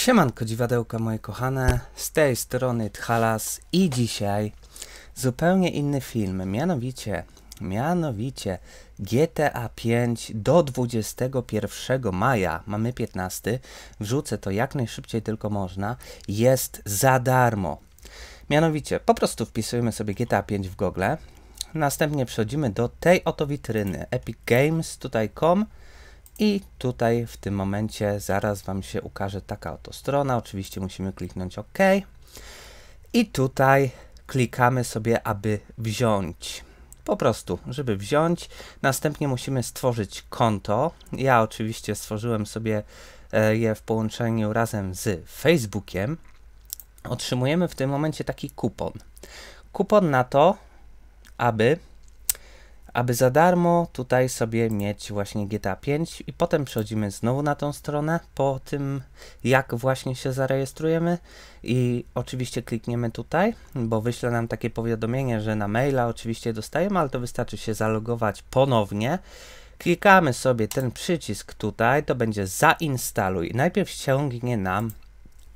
Siemanko dziwadełka moje kochane, z tej strony Tchalas i dzisiaj zupełnie inny film, mianowicie, mianowicie GTA 5 do 21 maja, mamy 15, wrzucę to jak najszybciej tylko można, jest za darmo. Mianowicie, po prostu wpisujemy sobie GTA 5 w Google, następnie przechodzimy do tej oto witryny, epicgames.com, i tutaj w tym momencie zaraz Wam się ukaże taka oto strona. Oczywiście musimy kliknąć OK. I tutaj klikamy sobie, aby wziąć. Po prostu, żeby wziąć. Następnie musimy stworzyć konto. Ja oczywiście stworzyłem sobie e, je w połączeniu razem z Facebookiem. Otrzymujemy w tym momencie taki kupon. Kupon na to, aby aby za darmo tutaj sobie mieć właśnie GTA 5 i potem przechodzimy znowu na tą stronę po tym jak właśnie się zarejestrujemy i oczywiście klikniemy tutaj, bo wyśle nam takie powiadomienie, że na maila oczywiście dostajemy, ale to wystarczy się zalogować ponownie. Klikamy sobie ten przycisk tutaj, to będzie zainstaluj. Najpierw ściągnie nam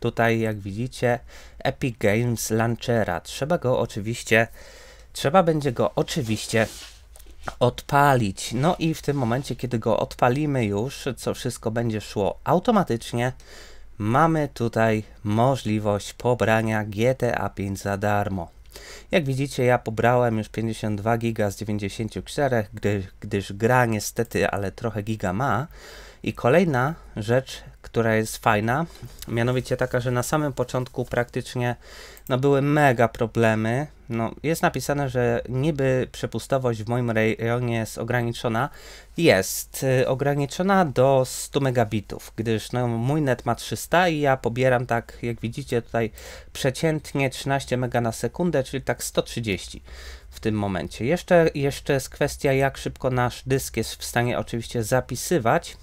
tutaj jak widzicie Epic Games Launchera. Trzeba go oczywiście, trzeba będzie go oczywiście odpalić. No i w tym momencie, kiedy go odpalimy już, co wszystko będzie szło automatycznie, mamy tutaj możliwość pobrania GTA 5 za darmo. Jak widzicie, ja pobrałem już 52 giga z 94, gdyż gra niestety, ale trochę giga ma, i kolejna rzecz, która jest fajna, mianowicie taka, że na samym początku praktycznie no, były mega problemy. No, jest napisane, że niby przepustowość w moim rejonie jest ograniczona. Jest y, ograniczona do 100 megabitów, gdyż no, mój net ma 300 i ja pobieram tak, jak widzicie tutaj, przeciętnie 13 mega na sekundę, czyli tak 130 w tym momencie. Jeszcze, jeszcze jest kwestia, jak szybko nasz dysk jest w stanie oczywiście zapisywać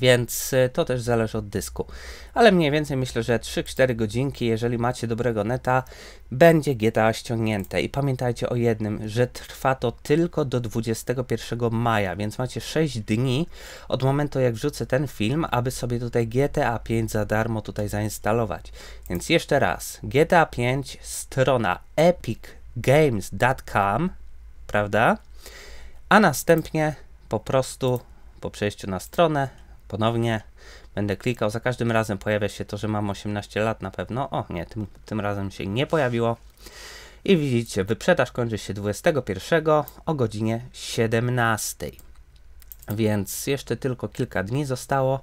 więc y, to też zależy od dysku. Ale mniej więcej myślę, że 3-4 godzinki, jeżeli macie dobrego neta, będzie GTA ściągnięte. I pamiętajcie o jednym, że trwa to tylko do 21 maja, więc macie 6 dni od momentu jak wrzucę ten film, aby sobie tutaj GTA 5 za darmo tutaj zainstalować. Więc jeszcze raz, GTA 5 strona epicgames.com, prawda? A następnie po prostu po przejściu na stronę ponownie będę klikał. Za każdym razem pojawia się to, że mam 18 lat na pewno. O nie, tym, tym razem się nie pojawiło. I widzicie, wyprzedaż kończy się 21 o godzinie 17. Więc jeszcze tylko kilka dni zostało.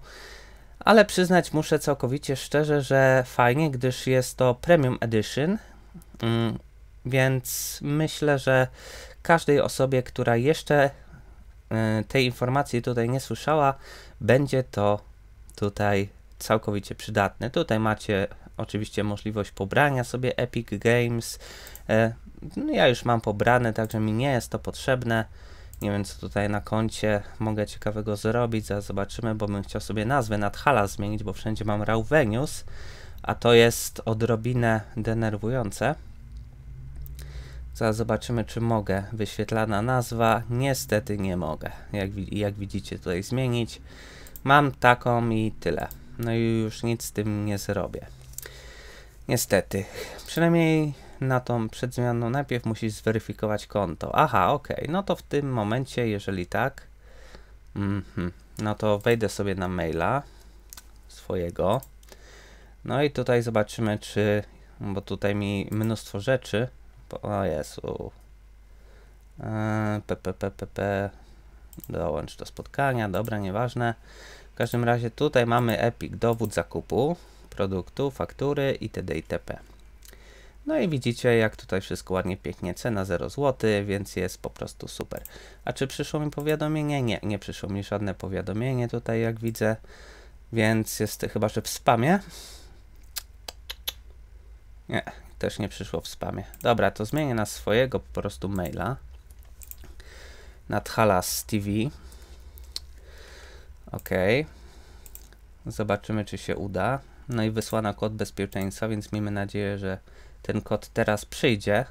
Ale przyznać muszę całkowicie szczerze, że fajnie, gdyż jest to Premium Edition. Mm, więc myślę, że każdej osobie, która jeszcze E, tej informacji tutaj nie słyszała, będzie to tutaj całkowicie przydatne. Tutaj macie oczywiście możliwość pobrania sobie Epic Games. E, no, ja już mam pobrane, także mi nie jest to potrzebne. Nie wiem, co tutaj na koncie mogę ciekawego zrobić. Zaraz zobaczymy, bo bym chciał sobie nazwę Nadhala zmienić, bo wszędzie mam Rauvenius, a to jest odrobinę denerwujące. Zaraz zobaczymy, czy mogę. Wyświetlana nazwa. Niestety nie mogę. Jak, jak widzicie tutaj zmienić. Mam taką i tyle. No i już nic z tym nie zrobię. Niestety. Przynajmniej na tą przedzmianą najpierw musisz zweryfikować konto. Aha, ok. No to w tym momencie, jeżeli tak, mm -hmm, no to wejdę sobie na maila swojego. No i tutaj zobaczymy, czy, bo tutaj mi mnóstwo rzeczy o Jezu. E, PPPPP. Dołącz do spotkania. Dobra, nieważne. W każdym razie tutaj mamy Epic dowód zakupu produktu, faktury itd. itp. No i widzicie, jak tutaj wszystko ładnie pięknie, cena 0 zł, więc jest po prostu super. A czy przyszło mi powiadomienie? Nie, nie przyszło mi żadne powiadomienie tutaj, jak widzę, więc jest chyba, że w spamie. Nie, też nie przyszło w spamie. Dobra, to zmienię na swojego po prostu maila. Nadhalas TV. Ok. Zobaczymy, czy się uda. No i wysłano kod bezpieczeństwa, więc miejmy nadzieję, że ten kod teraz przyjdzie.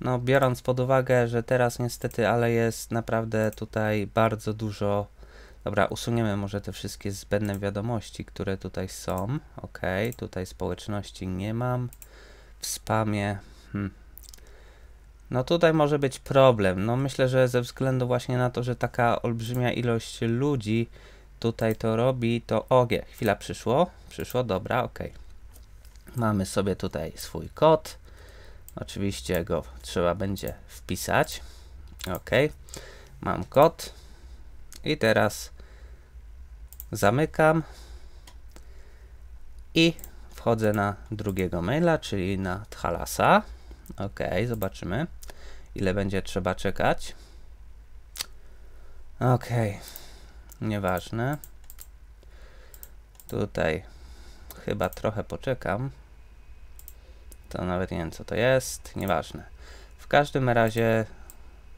No, biorąc pod uwagę, że teraz niestety, ale jest naprawdę tutaj bardzo dużo. Dobra, usuniemy może te wszystkie zbędne wiadomości, które tutaj są. Ok, tutaj społeczności nie mam w spamie. Hmm. No tutaj może być problem. No myślę, że ze względu właśnie na to, że taka olbrzymia ilość ludzi tutaj to robi, to ogie. Chwila przyszło. Przyszło, dobra, ok. Mamy sobie tutaj swój kod. Oczywiście go trzeba będzie wpisać. Ok. Mam kod. I teraz zamykam. I wchodzę na drugiego maila, czyli na Thalasa. Ok, zobaczymy, ile będzie trzeba czekać. Ok, nieważne. Tutaj chyba trochę poczekam. To nawet nie wiem, co to jest, nieważne. W każdym razie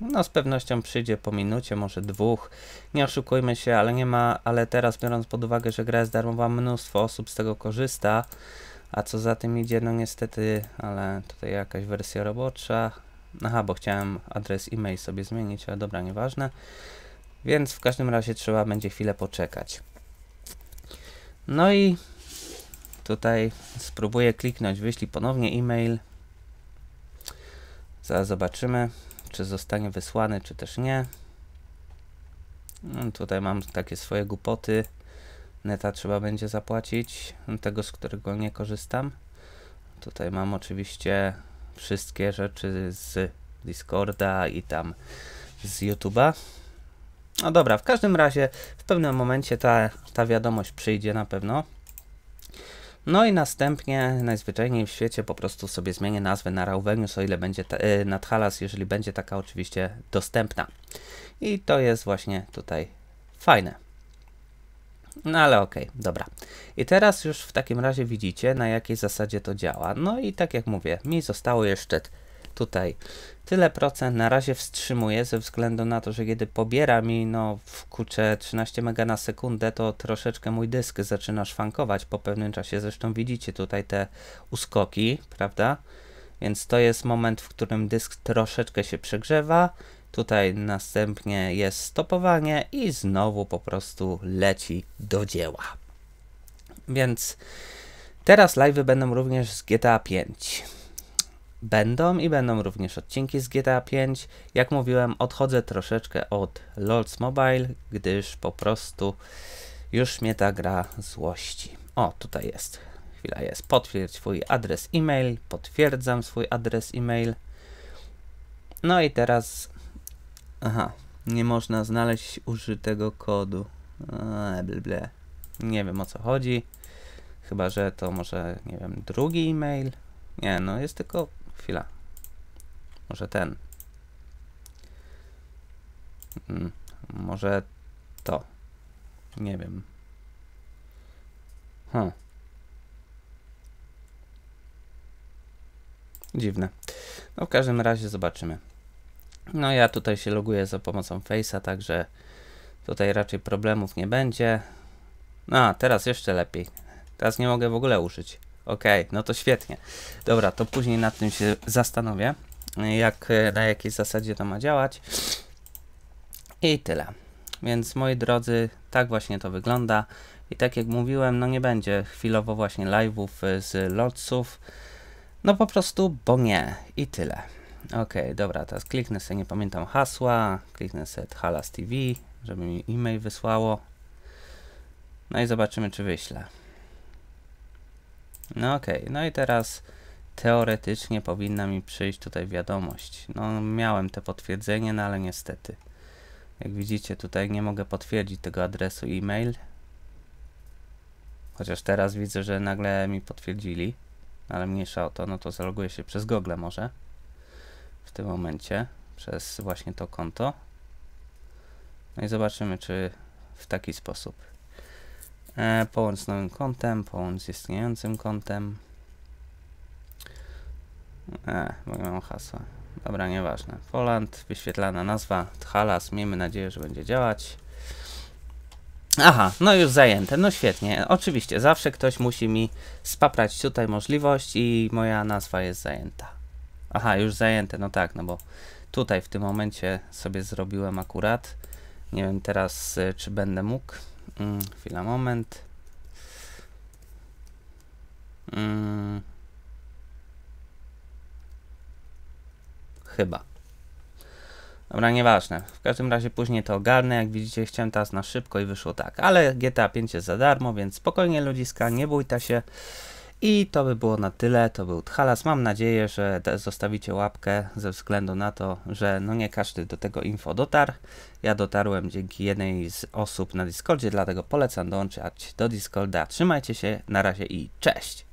no z pewnością przyjdzie po minucie, może dwóch. Nie oszukujmy się, ale nie ma, ale teraz biorąc pod uwagę, że gra jest darmowa, mnóstwo osób z tego korzysta. A co za tym idzie, no niestety, ale tutaj jakaś wersja robocza. Aha, bo chciałem adres e-mail sobie zmienić, ale dobra, nieważne. Więc w każdym razie trzeba będzie chwilę poczekać. No i tutaj spróbuję kliknąć wyślij ponownie e-mail. Zaraz zobaczymy czy zostanie wysłany, czy też nie. No, tutaj mam takie swoje głupoty. Neta trzeba będzie zapłacić, tego z którego nie korzystam. Tutaj mam oczywiście wszystkie rzeczy z Discorda i tam z YouTube'a. No dobra, w każdym razie w pewnym momencie ta, ta wiadomość przyjdzie na pewno. No i następnie najzwyczajniej w świecie po prostu sobie zmienię nazwę na Rauvenius, o ile będzie yy, jeżeli będzie taka oczywiście dostępna. I to jest właśnie tutaj fajne. No ale okej, okay, dobra. I teraz już w takim razie widzicie, na jakiej zasadzie to działa. No i tak jak mówię, mi zostało jeszcze tutaj. Tyle procent na razie wstrzymuje ze względu na to, że kiedy pobiera mi no w kurczę 13 mega na sekundę, to troszeczkę mój dysk zaczyna szwankować po pewnym czasie. Zresztą widzicie tutaj te uskoki, prawda? Więc to jest moment, w którym dysk troszeczkę się przegrzewa. Tutaj następnie jest stopowanie i znowu po prostu leci do dzieła. Więc teraz live będą również z GTA 5. Będą i będą również odcinki z GTA 5. Jak mówiłem, odchodzę troszeczkę od Lords Mobile, gdyż po prostu już mnie ta gra złości. O, tutaj jest. Chwila jest. Potwierdź swój adres e-mail. Potwierdzam swój adres e-mail. No i teraz... Aha. Nie można znaleźć użytego kodu. Eee, Nie wiem o co chodzi. Chyba, że to może, nie wiem, drugi e-mail. Nie, no jest tylko chwila. Może ten. Hmm, może to. Nie wiem. Hmm. Dziwne. No w każdym razie zobaczymy. No ja tutaj się loguję za pomocą Face'a, także tutaj raczej problemów nie będzie. No, teraz jeszcze lepiej. Teraz nie mogę w ogóle uszyć. Okej, okay, no to świetnie. Dobra, to później nad tym się zastanowię, jak, na jakiej zasadzie to ma działać. I tyle. Więc moi drodzy, tak właśnie to wygląda. I tak jak mówiłem, no nie będzie chwilowo właśnie live'ów y, z lotców. No po prostu, bo nie. I tyle. Ok, dobra, teraz kliknę sobie, nie pamiętam hasła, kliknę sobie Halas TV, żeby mi e-mail wysłało. No i zobaczymy, czy wyślę. No okej, okay. no i teraz teoretycznie powinna mi przyjść tutaj wiadomość. No miałem to potwierdzenie, no ale niestety. Jak widzicie tutaj nie mogę potwierdzić tego adresu e-mail. Chociaż teraz widzę, że nagle mi potwierdzili. No, ale mniejsza o to, no to zaloguję się przez Google może. W tym momencie. Przez właśnie to konto. No i zobaczymy, czy w taki sposób E, połącz z nowym kontem, połącz z istniejącym kontem. E, bo mam hasła. Dobra, nieważne. Poland, wyświetlana nazwa, halas, miejmy nadzieję, że będzie działać. Aha, no już zajęte, no świetnie. Oczywiście, zawsze ktoś musi mi spaprać tutaj możliwość i moja nazwa jest zajęta. Aha, już zajęte, no tak, no bo tutaj w tym momencie sobie zrobiłem akurat. Nie wiem teraz, y, czy będę mógł. Mm, chwila, moment. Mm. Chyba. Dobra, nieważne. W każdym razie później to ogarnę. Jak widzicie, chciałem teraz na szybko i wyszło tak. Ale GTA 5 jest za darmo, więc spokojnie ludziska, nie bójta się. I to by było na tyle, to był Tchalas. Mam nadzieję, że zostawicie łapkę ze względu na to, że no nie każdy do tego info dotarł. Ja dotarłem dzięki jednej z osób na Discordzie, dlatego polecam dołączać do Discorda. Trzymajcie się, na razie i cześć!